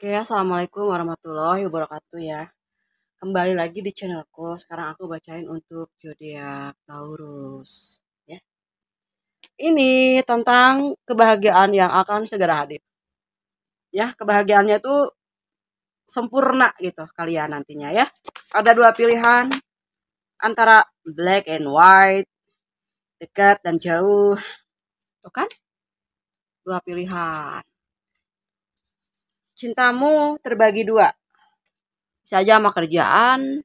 Oke, Assalamualaikum warahmatullahi wabarakatuh ya. Kembali lagi di channelku. Sekarang aku bacain untuk zodiak Taurus ya. Ini tentang kebahagiaan yang akan segera hadir. Ya, kebahagiaannya itu sempurna gitu kalian nantinya ya. Ada dua pilihan antara black and white, dekat dan jauh. Tuh kan? Dua pilihan cintamu terbagi dua. Bisa aja sama kerjaan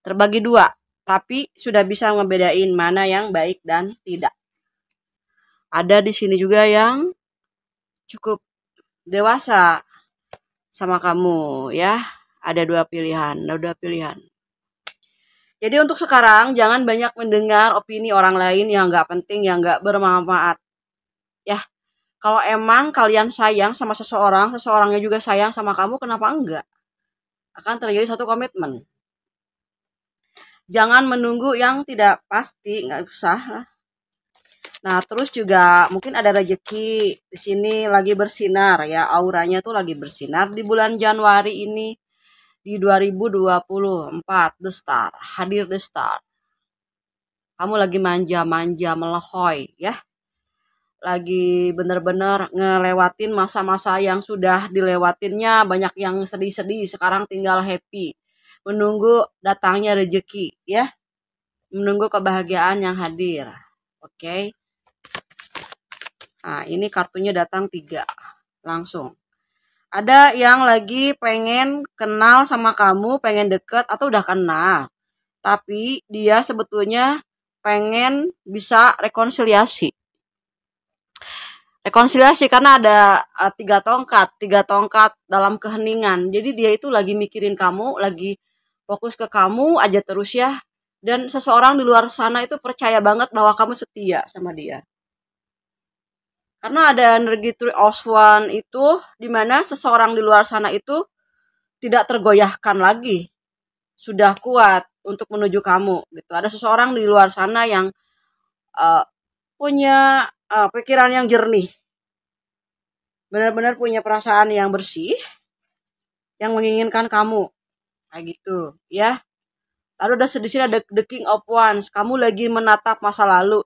terbagi dua, tapi sudah bisa ngebedain mana yang baik dan tidak. Ada di sini juga yang cukup dewasa sama kamu ya. Ada dua pilihan, ada dua pilihan. Jadi untuk sekarang jangan banyak mendengar opini orang lain yang nggak penting, yang nggak bermanfaat. Ya, kalau emang kalian sayang sama seseorang, seseorangnya juga sayang sama kamu, kenapa enggak? Akan terjadi satu komitmen. Jangan menunggu yang tidak pasti, nggak usah Nah, terus juga mungkin ada rezeki di sini lagi bersinar ya, auranya tuh lagi bersinar di bulan Januari ini di 2024 The Star, hadir The Star. Kamu lagi manja-manja melehoi, ya lagi bener-bener ngelewatin masa-masa yang sudah dilewatinnya banyak yang sedih-sedih sekarang tinggal happy menunggu datangnya rejeki ya menunggu kebahagiaan yang hadir oke okay? nah ini kartunya datang tiga langsung ada yang lagi pengen kenal sama kamu pengen deket atau udah kenal tapi dia sebetulnya pengen bisa rekonsiliasi rekonsiliasi karena ada uh, tiga tongkat tiga tongkat dalam keheningan jadi dia itu lagi mikirin kamu lagi fokus ke kamu aja terus ya dan seseorang di luar sana itu percaya banget bahwa kamu setia sama dia karena ada energi three of one itu dimana seseorang di luar sana itu tidak tergoyahkan lagi sudah kuat untuk menuju kamu gitu ada seseorang di luar sana yang uh, punya uh, pikiran yang jernih, benar-benar punya perasaan yang bersih, yang menginginkan kamu, kayak gitu, ya. Lalu ada di sini ada the King of Ones, kamu lagi menatap masa lalu.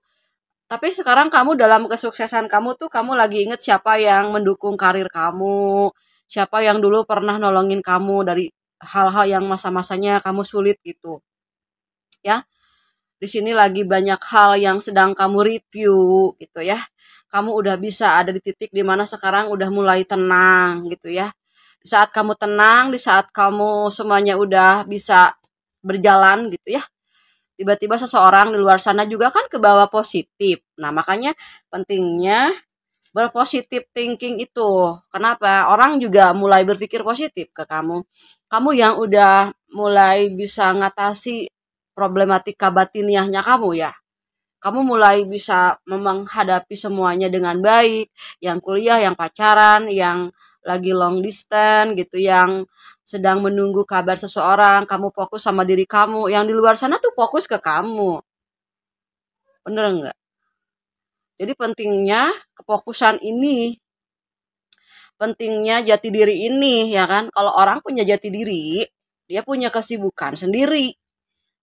Tapi sekarang kamu dalam kesuksesan kamu tuh kamu lagi inget siapa yang mendukung karir kamu, siapa yang dulu pernah nolongin kamu dari hal-hal yang masa-masanya kamu sulit gitu. Ya, di sini lagi banyak hal yang sedang kamu review gitu ya. Kamu udah bisa ada di titik dimana sekarang udah mulai tenang gitu ya. Di saat kamu tenang, di saat kamu semuanya udah bisa berjalan gitu ya. Tiba-tiba seseorang di luar sana juga kan ke bawah positif. Nah, makanya pentingnya berpositif thinking itu. Kenapa? Orang juga mulai berpikir positif ke kamu. Kamu yang udah mulai bisa ngatasi problematika batiniahnya kamu ya. Kamu mulai bisa menghadapi semuanya dengan baik, yang kuliah, yang pacaran, yang lagi long distance gitu, yang sedang menunggu kabar seseorang, kamu fokus sama diri kamu, yang di luar sana tuh fokus ke kamu. Bener nggak? Jadi pentingnya kefokusan ini pentingnya jati diri ini ya kan kalau orang punya jati diri dia punya kesibukan sendiri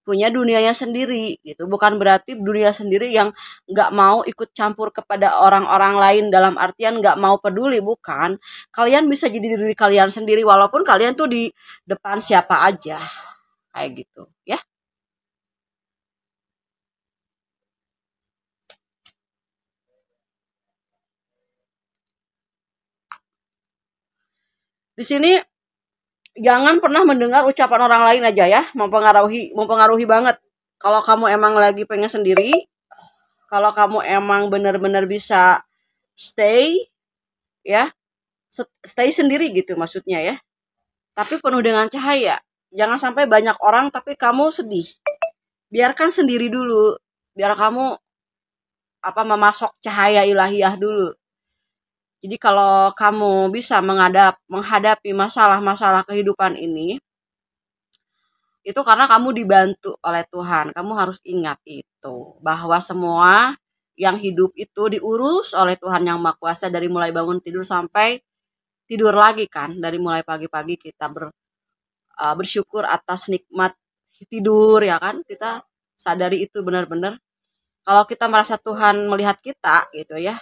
punya dunianya sendiri gitu bukan berarti dunia sendiri yang nggak mau ikut campur kepada orang-orang lain dalam artian nggak mau peduli bukan kalian bisa jadi diri kalian sendiri walaupun kalian tuh di depan siapa aja kayak gitu ya di sini jangan pernah mendengar ucapan orang lain aja ya mempengaruhi mempengaruhi banget kalau kamu emang lagi pengen sendiri kalau kamu emang benar-benar bisa stay ya stay sendiri gitu maksudnya ya tapi penuh dengan cahaya jangan sampai banyak orang tapi kamu sedih biarkan sendiri dulu biar kamu apa memasok cahaya ilahiyah dulu jadi kalau kamu bisa menghadap menghadapi masalah-masalah kehidupan ini itu karena kamu dibantu oleh Tuhan. Kamu harus ingat itu bahwa semua yang hidup itu diurus oleh Tuhan yang Maha Kuasa dari mulai bangun tidur sampai tidur lagi kan. Dari mulai pagi-pagi kita ber, uh, bersyukur atas nikmat tidur ya kan. Kita sadari itu benar-benar kalau kita merasa Tuhan melihat kita gitu ya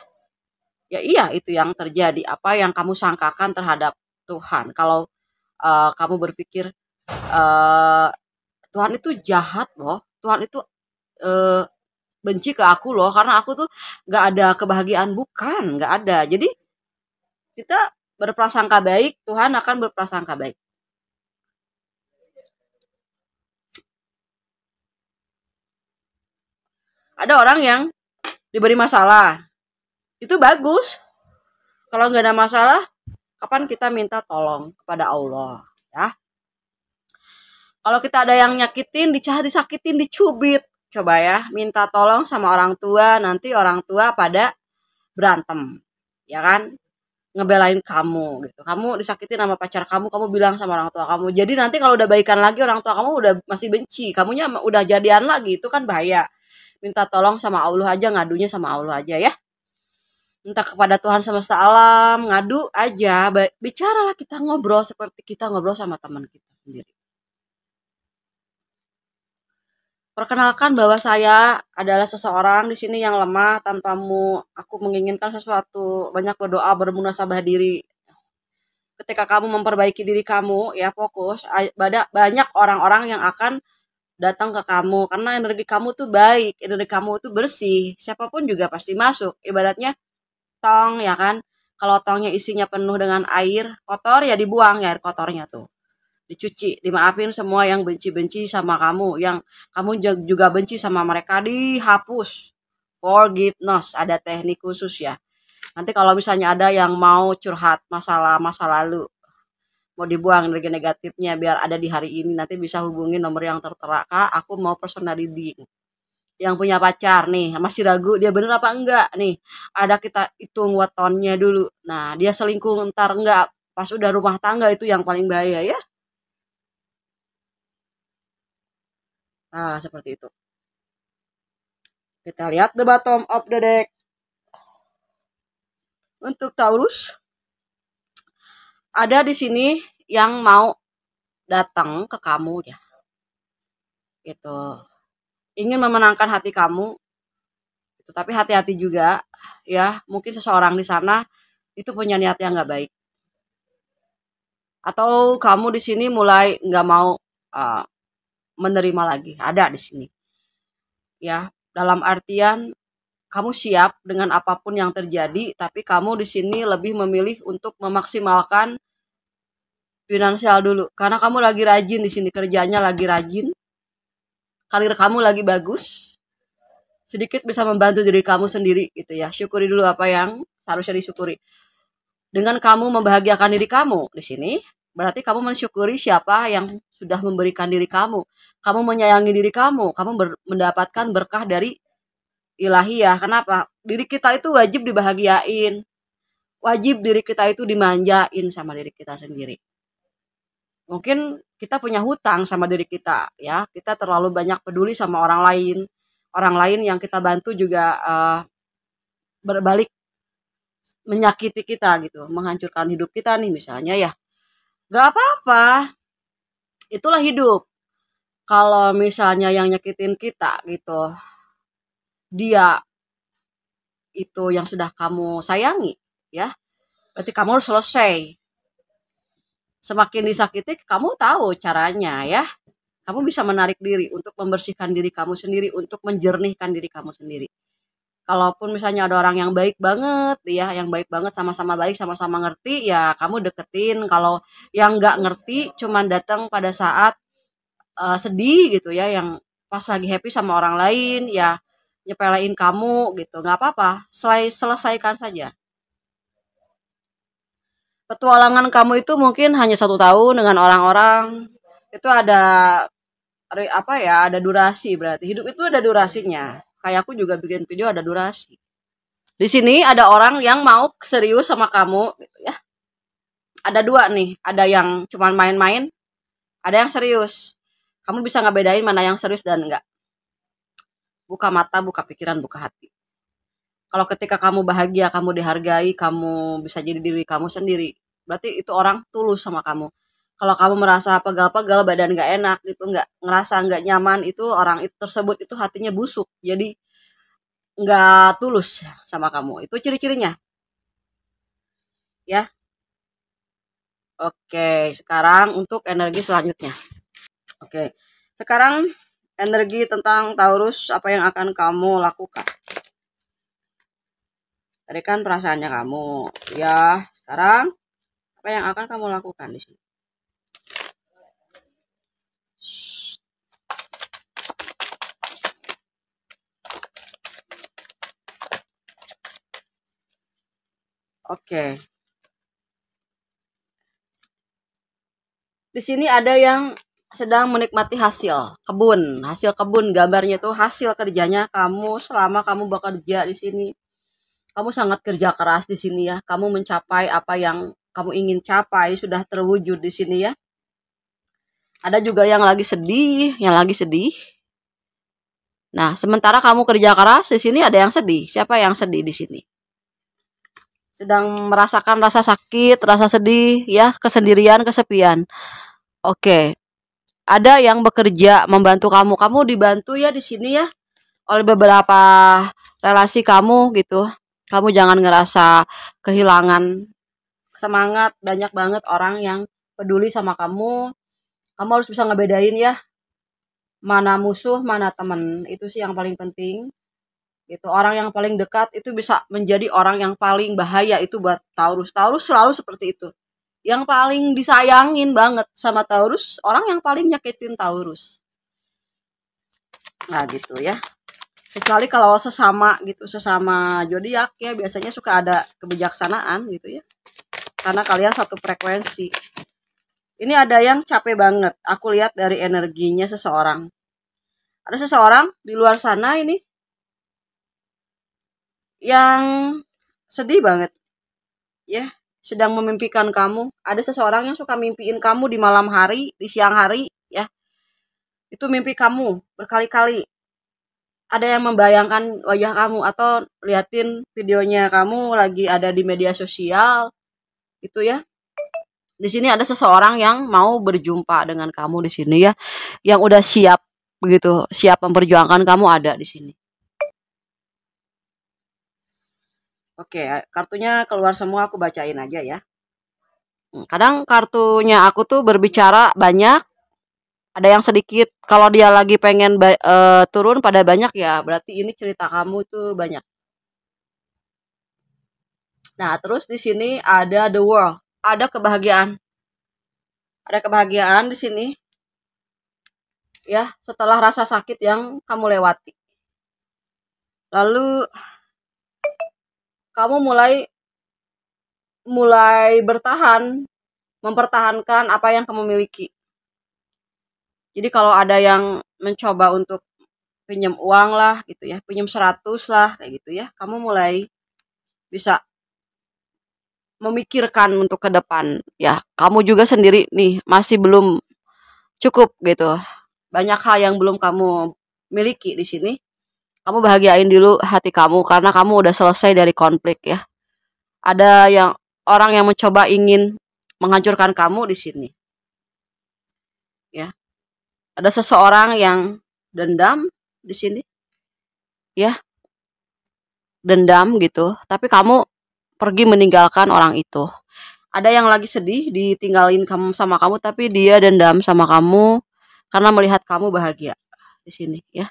ya iya itu yang terjadi apa yang kamu sangkakan terhadap Tuhan kalau uh, kamu berpikir uh, Tuhan itu jahat loh Tuhan itu uh, benci ke aku loh karena aku tuh nggak ada kebahagiaan bukan nggak ada jadi kita berprasangka baik Tuhan akan berprasangka baik ada orang yang diberi masalah itu bagus kalau nggak ada masalah kapan kita minta tolong kepada Allah ya kalau kita ada yang nyakitin dicari disakitin dicubit coba ya minta tolong sama orang tua nanti orang tua pada berantem ya kan ngebelain kamu gitu kamu disakitin sama pacar kamu kamu bilang sama orang tua kamu jadi nanti kalau udah baikan lagi orang tua kamu udah masih benci kamunya udah jadian lagi itu kan bahaya minta tolong sama Allah aja ngadunya sama Allah aja ya entah kepada Tuhan semesta alam, ngadu aja, bicaralah kita ngobrol seperti kita ngobrol sama teman kita sendiri. Perkenalkan bahwa saya adalah seseorang di sini yang lemah tanpamu aku menginginkan sesuatu, banyak berdoa, bermunasabah diri. Ketika kamu memperbaiki diri kamu, ya fokus, banyak orang-orang yang akan datang ke kamu karena energi kamu tuh baik, energi kamu tuh bersih, siapapun juga pasti masuk. Ibaratnya tong ya kan kalau tongnya isinya penuh dengan air kotor ya dibuang ya air kotornya tuh dicuci dimaafin semua yang benci-benci sama kamu yang kamu juga benci sama mereka dihapus forgiveness ada teknik khusus ya nanti kalau misalnya ada yang mau curhat masalah masa lalu mau dibuang energi negatifnya biar ada di hari ini nanti bisa hubungi nomor yang tertera kak aku mau personal reading yang punya pacar nih masih ragu dia bener apa enggak nih ada kita hitung wetonnya dulu nah dia selingkuh ntar enggak pas udah rumah tangga itu yang paling bahaya ya nah seperti itu kita lihat the bottom of the deck untuk Taurus ada di sini yang mau datang ke kamu ya gitu ingin memenangkan hati kamu tetapi hati-hati juga ya mungkin seseorang di sana itu punya niat yang nggak baik atau kamu di sini mulai nggak mau uh, menerima lagi ada di sini ya dalam artian kamu siap dengan apapun yang terjadi tapi kamu di sini lebih memilih untuk memaksimalkan finansial dulu karena kamu lagi rajin di sini kerjanya lagi rajin karir kamu lagi bagus sedikit bisa membantu diri kamu sendiri gitu ya syukuri dulu apa yang seharusnya disyukuri dengan kamu membahagiakan diri kamu di sini berarti kamu mensyukuri siapa yang sudah memberikan diri kamu kamu menyayangi diri kamu kamu ber, mendapatkan berkah dari ilahi ya. kenapa diri kita itu wajib dibahagiain wajib diri kita itu dimanjain sama diri kita sendiri mungkin kita punya hutang sama diri kita ya kita terlalu banyak peduli sama orang lain orang lain yang kita bantu juga uh, berbalik menyakiti kita gitu menghancurkan hidup kita nih misalnya ya gak apa-apa itulah hidup kalau misalnya yang nyakitin kita gitu dia itu yang sudah kamu sayangi ya berarti kamu harus selesai semakin disakiti kamu tahu caranya ya kamu bisa menarik diri untuk membersihkan diri kamu sendiri untuk menjernihkan diri kamu sendiri kalaupun misalnya ada orang yang baik banget ya yang baik banget sama-sama baik sama-sama ngerti ya kamu deketin kalau yang nggak ngerti cuman datang pada saat uh, sedih gitu ya yang pas lagi happy sama orang lain ya nyepelein kamu gitu nggak apa-apa selesaikan saja petualangan kamu itu mungkin hanya satu tahun dengan orang-orang itu ada apa ya ada durasi berarti hidup itu ada durasinya kayak aku juga bikin video ada durasi di sini ada orang yang mau serius sama kamu gitu ya ada dua nih ada yang cuma main-main ada yang serius kamu bisa ngebedain mana yang serius dan enggak buka mata buka pikiran buka hati kalau ketika kamu bahagia kamu dihargai kamu bisa jadi diri kamu sendiri berarti itu orang tulus sama kamu kalau kamu merasa pegal-pegal badan nggak enak gitu nggak ngerasa nggak nyaman itu orang itu tersebut itu hatinya busuk jadi nggak tulus sama kamu itu ciri-cirinya ya Oke, sekarang untuk energi selanjutnya. Oke, sekarang energi tentang Taurus apa yang akan kamu lakukan? Tadi kan perasaannya kamu, ya. Sekarang apa yang akan kamu lakukan di sini? Oke. Okay. Di sini ada yang sedang menikmati hasil kebun. Hasil kebun gambarnya tuh hasil kerjanya kamu selama kamu bekerja di sini. Kamu sangat kerja keras di sini ya. Kamu mencapai apa yang kamu ingin capai sudah terwujud di sini ya. Ada juga yang lagi sedih, yang lagi sedih. Nah, sementara kamu kerja keras di sini ada yang sedih. Siapa yang sedih di sini? Sedang merasakan rasa sakit, rasa sedih, ya, kesendirian, kesepian. Oke. Ada yang bekerja membantu kamu. Kamu dibantu ya di sini ya oleh beberapa relasi kamu gitu. Kamu jangan ngerasa kehilangan semangat banyak banget orang yang peduli sama kamu kamu harus bisa ngebedain ya mana musuh mana temen itu sih yang paling penting itu orang yang paling dekat itu bisa menjadi orang yang paling bahaya itu buat Taurus Taurus selalu seperti itu yang paling disayangin banget sama Taurus orang yang paling nyakitin Taurus nah gitu ya kecuali kalau sesama gitu sesama jodiak ya biasanya suka ada kebijaksanaan gitu ya karena kalian satu frekuensi. Ini ada yang capek banget. Aku lihat dari energinya seseorang. Ada seseorang di luar sana ini yang sedih banget. Ya, sedang memimpikan kamu. Ada seseorang yang suka mimpiin kamu di malam hari, di siang hari, ya. Itu mimpi kamu berkali-kali ada yang membayangkan wajah kamu atau liatin videonya kamu lagi ada di media sosial gitu ya di sini ada seseorang yang mau berjumpa dengan kamu di sini ya yang udah siap begitu siap memperjuangkan kamu ada di sini Oke, kartunya keluar semua aku bacain aja ya. Hmm, kadang kartunya aku tuh berbicara banyak, ada yang sedikit. Kalau dia lagi pengen uh, turun pada banyak ya, berarti ini cerita kamu tuh banyak. Nah, terus di sini ada the world, ada kebahagiaan. Ada kebahagiaan di sini. Ya, setelah rasa sakit yang kamu lewati. Lalu kamu mulai mulai bertahan, mempertahankan apa yang kamu miliki. Jadi kalau ada yang mencoba untuk pinjam uang lah gitu ya, pinjam 100 lah kayak gitu ya, kamu mulai bisa memikirkan untuk ke depan ya kamu juga sendiri nih masih belum cukup gitu banyak hal yang belum kamu miliki di sini kamu bahagiain dulu hati kamu karena kamu udah selesai dari konflik ya ada yang orang yang mencoba ingin menghancurkan kamu di sini ya ada seseorang yang dendam di sini ya dendam gitu tapi kamu pergi meninggalkan orang itu. Ada yang lagi sedih ditinggalin kamu sama kamu tapi dia dendam sama kamu karena melihat kamu bahagia di sini ya.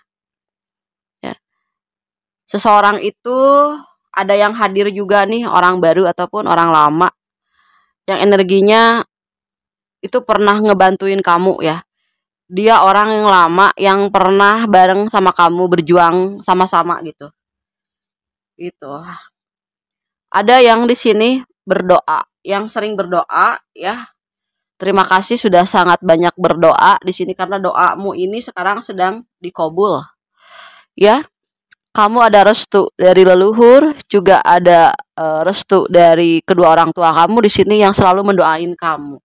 Ya. Seseorang itu ada yang hadir juga nih orang baru ataupun orang lama yang energinya itu pernah ngebantuin kamu ya. Dia orang yang lama yang pernah bareng sama kamu berjuang sama-sama gitu. Gitu ada yang di sini berdoa, yang sering berdoa ya. Terima kasih sudah sangat banyak berdoa di sini karena doamu ini sekarang sedang dikobul. Ya. Kamu ada restu dari leluhur, juga ada uh, restu dari kedua orang tua kamu di sini yang selalu mendoain kamu.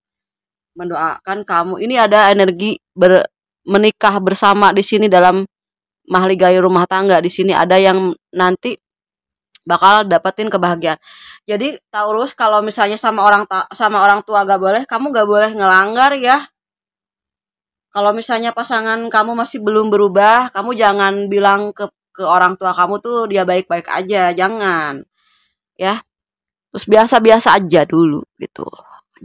Mendoakan kamu. Ini ada energi ber, menikah bersama di sini dalam mahligai rumah tangga. Di sini ada yang nanti bakal dapetin kebahagiaan. Jadi Taurus kalau misalnya sama orang ta sama orang tua gak boleh, kamu gak boleh ngelanggar ya. Kalau misalnya pasangan kamu masih belum berubah, kamu jangan bilang ke ke orang tua kamu tuh dia baik-baik aja, jangan. Ya. Terus biasa-biasa aja dulu gitu.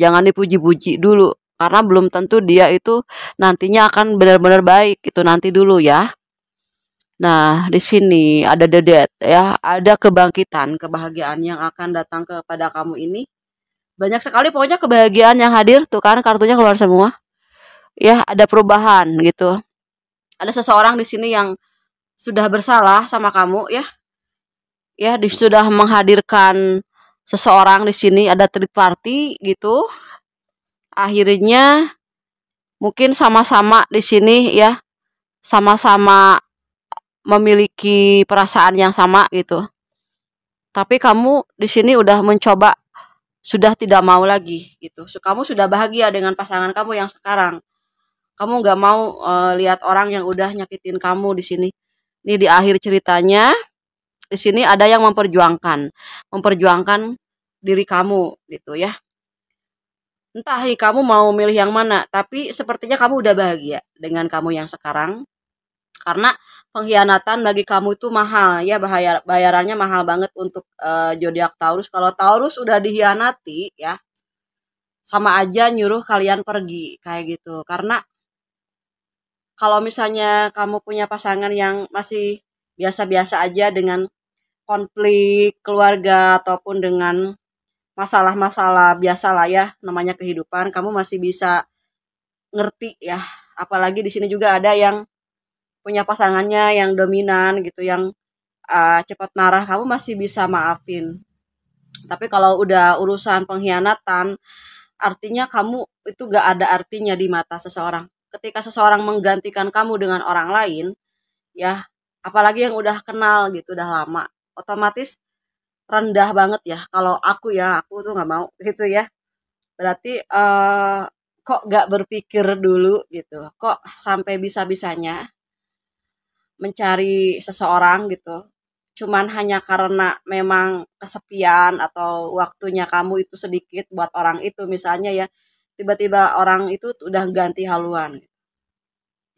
Jangan dipuji-puji dulu karena belum tentu dia itu nantinya akan benar-benar baik. Itu nanti dulu ya. Nah, di sini ada dedet ya, ada kebangkitan, kebahagiaan yang akan datang kepada kamu ini. Banyak sekali pokoknya kebahagiaan yang hadir, tuh kan kartunya keluar semua. Ya, ada perubahan gitu. Ada seseorang di sini yang sudah bersalah sama kamu ya. Ya, di, sudah menghadirkan seseorang di sini ada third party gitu. Akhirnya mungkin sama-sama di sini ya. Sama-sama memiliki perasaan yang sama gitu. Tapi kamu di sini udah mencoba sudah tidak mau lagi gitu. Kamu sudah bahagia dengan pasangan kamu yang sekarang. Kamu nggak mau uh, lihat orang yang udah nyakitin kamu di sini. Ini di akhir ceritanya di sini ada yang memperjuangkan, memperjuangkan diri kamu gitu ya. Entah kamu mau milih yang mana, tapi sepertinya kamu udah bahagia dengan kamu yang sekarang karena pengkhianatan bagi kamu itu mahal ya bahaya bayarannya mahal banget untuk uh, zodiak Taurus kalau Taurus udah dikhianati ya sama aja nyuruh kalian pergi kayak gitu karena kalau misalnya kamu punya pasangan yang masih biasa-biasa aja dengan konflik keluarga ataupun dengan masalah-masalah biasa lah ya namanya kehidupan kamu masih bisa ngerti ya apalagi di sini juga ada yang punya pasangannya yang dominan gitu yang uh, cepat marah kamu masih bisa maafin tapi kalau udah urusan pengkhianatan artinya kamu itu gak ada artinya di mata seseorang ketika seseorang menggantikan kamu dengan orang lain ya apalagi yang udah kenal gitu udah lama otomatis rendah banget ya kalau aku ya aku tuh nggak mau gitu ya berarti uh, kok gak berpikir dulu gitu kok sampai bisa bisanya mencari seseorang gitu cuman hanya karena memang kesepian atau waktunya kamu itu sedikit buat orang itu misalnya ya tiba-tiba orang itu udah ganti haluan gitu.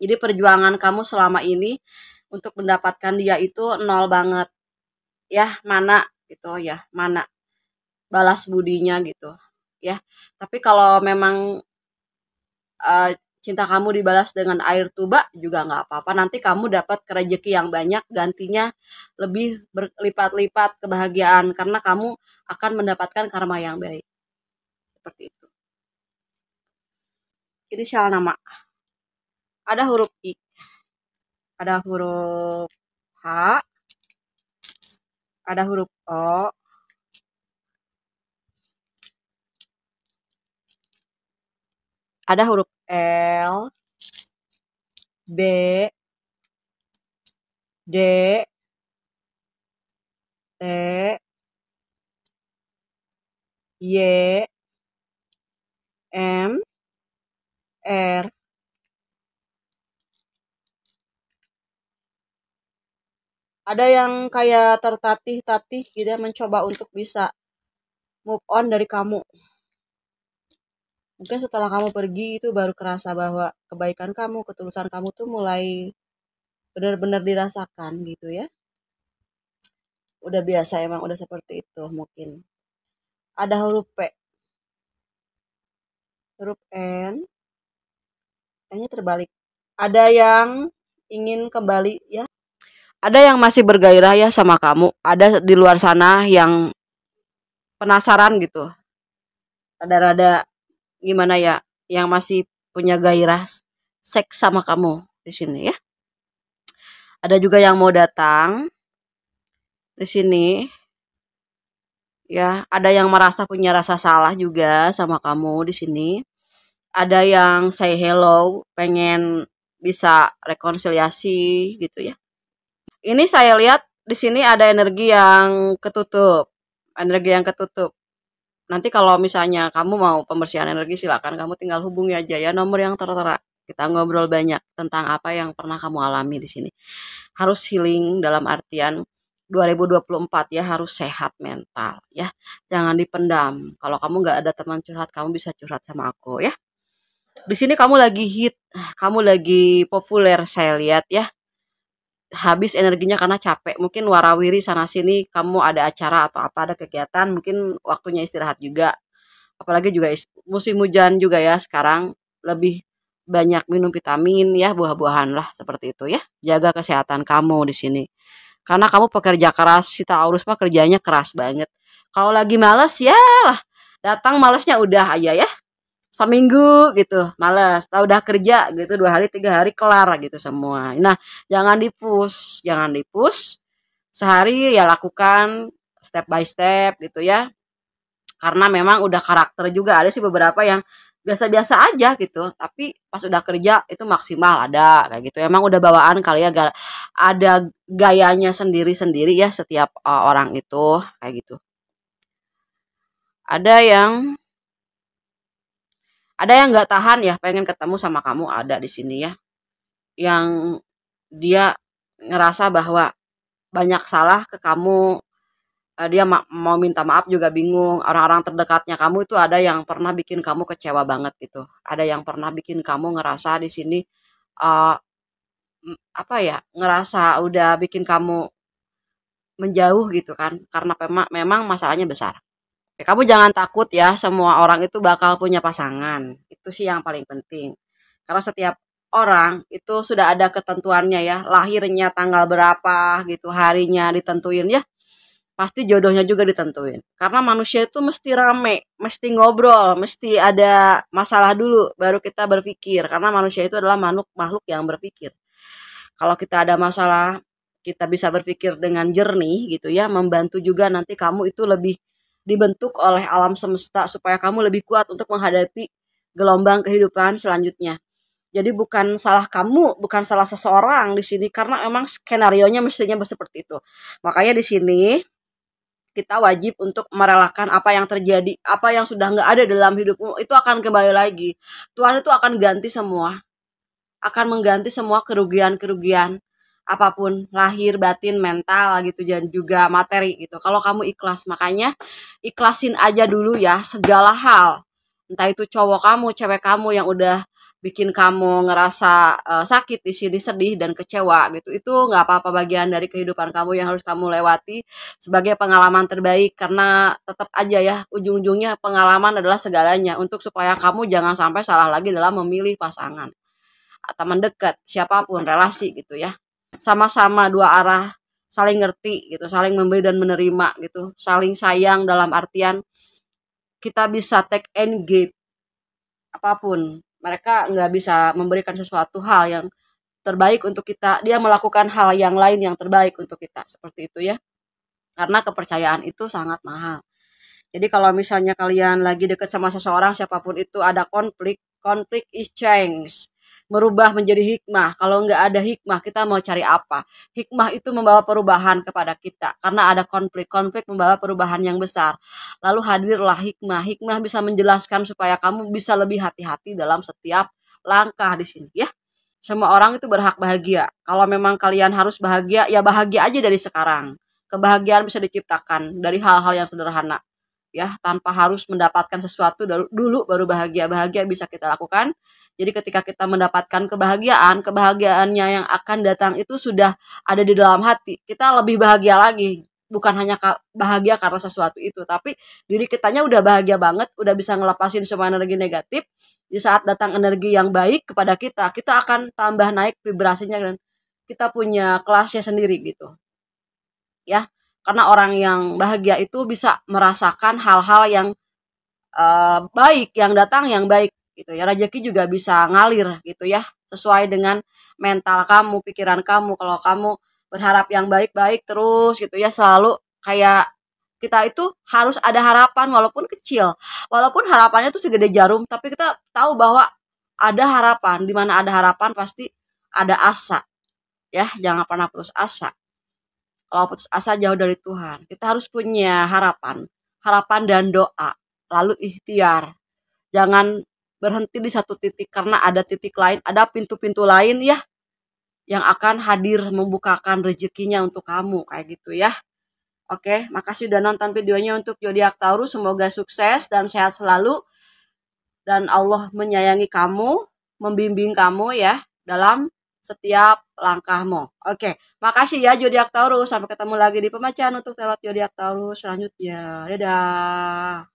jadi perjuangan kamu selama ini untuk mendapatkan dia itu nol banget ya mana gitu ya mana balas budinya gitu ya tapi kalau memang uh, cinta kamu dibalas dengan air tuba juga nggak apa-apa. Nanti kamu dapat rezeki yang banyak gantinya lebih berlipat-lipat kebahagiaan karena kamu akan mendapatkan karma yang baik. Seperti itu. ini soal nama. Ada huruf I. Ada huruf H. Ada huruf O. Ada huruf L B D T e, Y M R ada yang kayak tertatih-tatih tidak gitu ya, mencoba untuk bisa move on dari kamu mungkin setelah kamu pergi itu baru kerasa bahwa kebaikan kamu, ketulusan kamu tuh mulai benar-benar dirasakan gitu ya. Udah biasa emang udah seperti itu mungkin. Ada huruf P. Huruf N. Kayaknya terbalik. Ada yang ingin kembali ya. Ada yang masih bergairah ya sama kamu. Ada di luar sana yang penasaran gitu. Ada rada gimana ya yang masih punya gairah seks sama kamu di sini ya. Ada juga yang mau datang di sini. Ya, ada yang merasa punya rasa salah juga sama kamu di sini. Ada yang say hello, pengen bisa rekonsiliasi gitu ya. Ini saya lihat di sini ada energi yang ketutup. Energi yang ketutup nanti kalau misalnya kamu mau pembersihan energi silakan kamu tinggal hubungi aja ya nomor yang tertera kita ngobrol banyak tentang apa yang pernah kamu alami di sini harus healing dalam artian 2024 ya harus sehat mental ya jangan dipendam kalau kamu nggak ada teman curhat kamu bisa curhat sama aku ya di sini kamu lagi hit kamu lagi populer saya lihat ya habis energinya karena capek. Mungkin warawiri sana sini kamu ada acara atau apa ada kegiatan, mungkin waktunya istirahat juga. Apalagi juga musim hujan juga ya sekarang lebih banyak minum vitamin ya buah-buahan lah seperti itu ya. Jaga kesehatan kamu di sini. Karena kamu pekerja keras, si Taurus mah kerjanya keras banget. Kalau lagi males ya lah, datang malesnya udah aja ya seminggu gitu males tau udah kerja gitu dua hari tiga hari kelar gitu semua nah jangan dipus jangan dipus sehari ya lakukan step by step gitu ya karena memang udah karakter juga ada sih beberapa yang biasa-biasa aja gitu tapi pas udah kerja itu maksimal ada kayak gitu emang udah bawaan kali ya ada gayanya sendiri-sendiri ya setiap uh, orang itu kayak gitu ada yang ada yang nggak tahan ya pengen ketemu sama kamu ada di sini ya yang dia ngerasa bahwa banyak salah ke kamu eh, dia ma mau minta maaf juga bingung orang-orang terdekatnya kamu itu ada yang pernah bikin kamu kecewa banget gitu ada yang pernah bikin kamu ngerasa di sini uh, apa ya ngerasa udah bikin kamu menjauh gitu kan karena memang memang masalahnya besar Ya, kamu jangan takut ya semua orang itu bakal punya pasangan itu sih yang paling penting karena setiap orang itu sudah ada ketentuannya ya lahirnya tanggal berapa gitu harinya ditentuin ya pasti jodohnya juga ditentuin karena manusia itu mesti rame mesti ngobrol mesti ada masalah dulu baru kita berpikir karena manusia itu adalah makhluk makhluk yang berpikir kalau kita ada masalah kita bisa berpikir dengan jernih gitu ya membantu juga nanti kamu itu lebih dibentuk oleh alam semesta supaya kamu lebih kuat untuk menghadapi gelombang kehidupan selanjutnya. Jadi bukan salah kamu, bukan salah seseorang di sini karena memang skenario nya mestinya seperti itu. Makanya di sini kita wajib untuk merelakan apa yang terjadi, apa yang sudah nggak ada dalam hidupmu itu akan kembali lagi. Tuhan itu akan ganti semua, akan mengganti semua kerugian-kerugian apapun lahir batin mental gitu dan juga materi gitu kalau kamu ikhlas makanya ikhlasin aja dulu ya segala hal entah itu cowok kamu cewek kamu yang udah bikin kamu ngerasa uh, sakit di sini sedih dan kecewa gitu itu nggak apa-apa bagian dari kehidupan kamu yang harus kamu lewati sebagai pengalaman terbaik karena tetap aja ya ujung-ujungnya pengalaman adalah segalanya untuk supaya kamu jangan sampai salah lagi dalam memilih pasangan teman dekat siapapun relasi gitu ya sama-sama dua arah saling ngerti gitu, saling memberi dan menerima gitu, saling sayang dalam artian kita bisa take and give apapun. Mereka nggak bisa memberikan sesuatu hal yang terbaik untuk kita, dia melakukan hal yang lain yang terbaik untuk kita, seperti itu ya. Karena kepercayaan itu sangat mahal. Jadi kalau misalnya kalian lagi deket sama seseorang siapapun itu ada konflik, konflik is change merubah menjadi hikmah. Kalau nggak ada hikmah, kita mau cari apa? Hikmah itu membawa perubahan kepada kita karena ada konflik. Konflik membawa perubahan yang besar. Lalu hadirlah hikmah. Hikmah bisa menjelaskan supaya kamu bisa lebih hati-hati dalam setiap langkah di sini ya. Semua orang itu berhak bahagia. Kalau memang kalian harus bahagia, ya bahagia aja dari sekarang. Kebahagiaan bisa diciptakan dari hal-hal yang sederhana ya tanpa harus mendapatkan sesuatu dulu, baru bahagia bahagia bisa kita lakukan jadi ketika kita mendapatkan kebahagiaan kebahagiaannya yang akan datang itu sudah ada di dalam hati kita lebih bahagia lagi bukan hanya bahagia karena sesuatu itu tapi diri kitanya udah bahagia banget udah bisa ngelepasin semua energi negatif di saat datang energi yang baik kepada kita kita akan tambah naik vibrasinya dan kita punya kelasnya sendiri gitu ya karena orang yang bahagia itu bisa merasakan hal-hal yang uh, baik yang datang yang baik gitu ya rezeki juga bisa ngalir gitu ya sesuai dengan mental kamu pikiran kamu kalau kamu berharap yang baik-baik terus gitu ya selalu kayak kita itu harus ada harapan walaupun kecil walaupun harapannya tuh segede jarum tapi kita tahu bahwa ada harapan dimana ada harapan pasti ada asa ya jangan pernah putus asa kalau uh, putus asa jauh dari Tuhan. Kita harus punya harapan, harapan dan doa, lalu ikhtiar. Jangan berhenti di satu titik karena ada titik lain, ada pintu-pintu lain ya yang akan hadir membukakan rezekinya untuk kamu kayak gitu ya. Oke, makasih udah nonton videonya untuk Zodiac Taurus. Semoga sukses dan sehat selalu. Dan Allah menyayangi kamu, membimbing kamu ya dalam setiap langkahmu. Oke, makasih ya Zodiac Taurus. Sampai ketemu lagi di pemecahan untuk tarot Zodiac Taurus selanjutnya. Dadah.